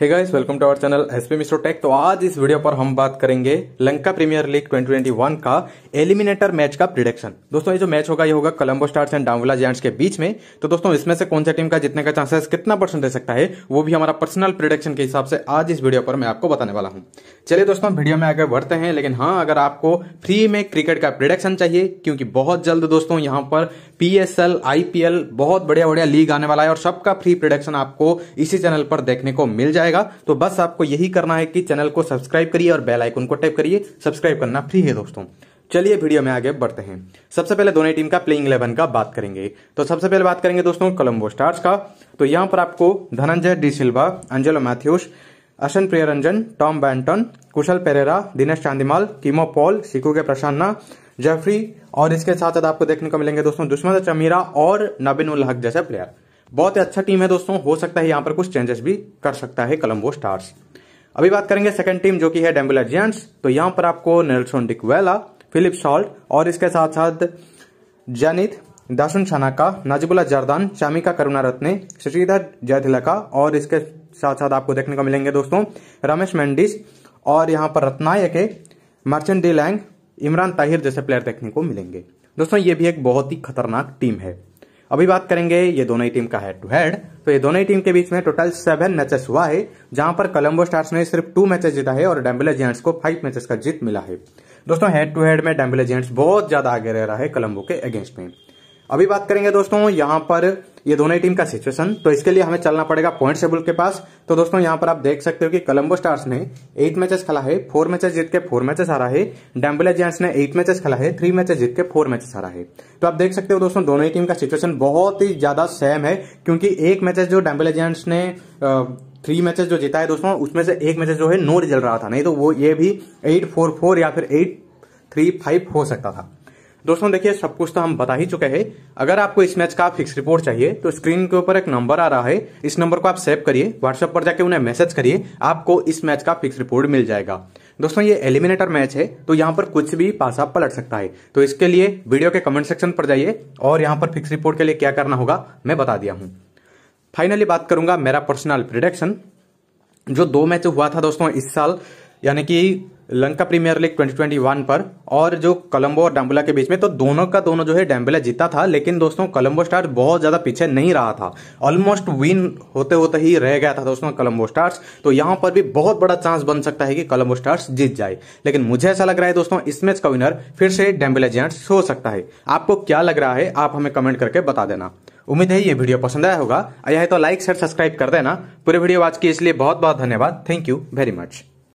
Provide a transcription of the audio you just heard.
hey guys welcome to our channel SP Mishra tech तो आज इस वीडियो पर हम बात करेंगे लंका प्रीमियर लीग 2021 का एलिमिनेटर मैच का प्रिडिक्शन दोस्तों ये जो मैच होगा ये होगा Colombo stars and Dambulla giants के बीच में तो दोस्तों इसमें से कौन सा टीम का जितने का चांसेस कितना परसेंट दे सकता है वो भी हमारा पर्सनल प्रिडक्शन के हिसाब से आज इस वीडियो पर मैं आपको बताने वाला हूँ चलिए दोस्तों वीडियो में आगे बढ़ते हैं लेकिन हाँ अगर आपको फ्री में क्रिकेट का प्रिडक्शन चाहिए क्योंकि बहुत जल्द दोस्तों यहाँ पर पीएसएल आईपीएल बहुत बढ़िया बढ़िया लीग आने वाला है और सबका फ्री प्रिडक्शन आपको इसी चैनल पर देखने को मिल जाए जाएगा तो बस आपको यही करना है कि चैनल को सब्सक्राइब करिए और बेल आइकन को टैप करिए सब्सक्राइब करना फ्री है दोस्तों चलिए वीडियो में आगे बढ़ते हैं सबसे पहले दोनों टीम का प्लेइंग इलेवन का बात करेंगे तो सबसे पहले बात करेंगे दोस्तों कोलम्बो स्टार्स का तो यहां पर आपको Dhananjaya de Silva Angelo Mathews Ashan Priyanjan Tom Banton Kusal Perera Dinesh Chandimal Keemo Paul Seekkuge के प्रसन्ना जेफरी और इसके साथ साथ आपको देखने को मिलेंगे दोस्तों दुश्मन चमीरा और नबीन उल हक जैसे प्लेयर बहुत ही अच्छा टीम है दोस्तों हो सकता है यहाँ पर कुछ चेंजेस भी कर सकता है कलम्बो स्टार्स अभी बात करेंगे सेकंड टीम जो कि है डेम्बुलर जेंट्स तो यहाँ पर आपको नेल्सन डिकवेला फिलिप सॉल्ट और इसके साथ साथ जनित दासन छनाका नजीबुल्ला जरदान शामिका करुणा रत्ने शशिधर जयथिलका और इसके साथ साथ आपको देखने को मिलेंगे दोस्तों रमेश मेंडिस और यहाँ पर रत्नायक है Marchant de Lange Imran Tahir जैसे प्लेयर देखने को मिलेंगे दोस्तों ये भी एक बहुत ही खतरनाक टीम है अभी बात करेंगे ये दोनों ही टीम का हेड टू हेड तो ये दोनों ही टीम के बीच में टोटल सेवन मैचेस हुआ है जहां पर कोलंबो स्टार्स ने सिर्फ टू मैचेस जीता है और डेम्बले जेंट्स को फाइव मैचेस का जीत मिला है दोस्तों हेड टू हेड में डेम्बले जेंट्स बहुत ज्यादा आगे रह रहा है कोलंबो के अगेंस्ट में अभी बात करेंगे दोस्तों यहां पर ये दोनों टीम का सिचुएशन तो इसके लिए हमें चलना पड़ेगा पॉइंट टेबल के पास तो दोस्तों यहाँ पर आप देख सकते हो कि कलम्बो स्टार्स ने एट मैचेस खेला है फोर मैचेस जीत के फोर मैचेस हारा है डेम्बले ने एट मैचेस खेला है थ्री मैचेस जीत के फोर मैचेस हारा है तो आप देख सकते हो दोस्तों दोनों ही टीम का सिचुएशन बहुत ही ज्यादा सेम है क्योंकि एक मैचेस जो डेम्बले ने थ्री मैचेस जो जीता है दोस्तों उसमें से एक मैचेस जो है नो रिजल्ट रहा था नहीं तो वो ये भी एट फोर फोर या फिर एट थ्री फाइव हो सकता था दोस्तों देखिए सब कुछ तो हम बता ही चुके हैं अगर आपको इस मैच का फिक्स रिपोर्ट चाहिए तो स्क्रीन के ऊपर एक नंबर आ रहा है इस नंबर को आप सेव करिए व्हाट्सएप पर जाके उन्हें मैसेज करिए आपको इस मैच का फिक्स रिपोर्ट मिल जाएगा दोस्तों ये एलिमिनेटर मैच है तो यहाँ पर कुछ भी पासा पलट सकता है तो इसके लिए वीडियो के कमेंट सेक्शन पर जाइए और यहाँ पर फिक्स रिपोर्ट के लिए क्या करना होगा मैं बता दिया हूँ फाइनली बात करूंगा मेरा पर्सनल प्रिडक्शन जो दो मैच हुआ था दोस्तों इस साल यानी कि लंका प्रीमियर लीग 2021 पर और जो कलम्बो और डैम्बुला के बीच में तो दोनों का दोनों जो है डैम्बुला जीता था लेकिन दोस्तों कलम्बो स्टार्स बहुत ज़्यादा पीछे नहीं रहा था ऑलमोस्ट विन होते होते ही रह गया था दोस्तों कलम्बो स्टार्स तो यहाँ पर भी बहुत बड़ा चांस बन सकता है कि कलम्बो स्टार्स जीत जाए लेकिन मुझे ऐसा लग रहा है दोस्तों इस मैच का विनर फिर से डैम्बुला जेंट्स हो सकता है आपको क्या लग रहा है आप हमें कमेंट करके बता देना उम्मीद है ये वीडियो पसंद आया होगा आया है तो लाइक शेयर सब्सक्राइब कर देना पूरे वीडियो आज की इसलिए बहुत बहुत धन्यवाद थैंक यू वेरी मच